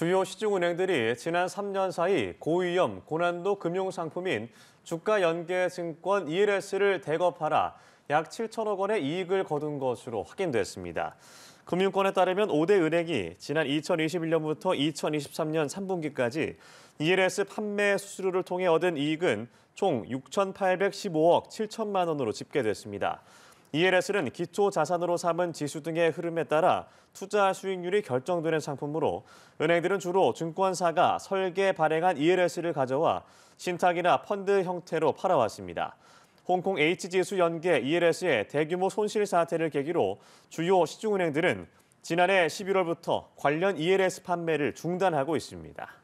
주요 시중은행들이 지난 3년 사이 고위험 고난도 금융상품인 주가연계증권 ELS를 대거 팔아 약 7천억 원의 이익을 거둔 것으로 확인됐습니다. 금융권에 따르면 5대 은행이 지난 2021년부터 2023년 3분기까지 ELS 판매 수수료를 통해 얻은 이익은 총 6,815억 7천만 원으로 집계됐습니다. ELS는 기초 자산으로 삼은 지수 등의 흐름에 따라 투자 수익률이 결정되는 상품으로 은행들은 주로 증권사가 설계 발행한 ELS를 가져와 신탁이나 펀드 형태로 팔아왔습니다. 홍콩 H지수 연계 ELS의 대규모 손실 사태를 계기로 주요 시중은행들은 지난해 11월부터 관련 ELS 판매를 중단하고 있습니다.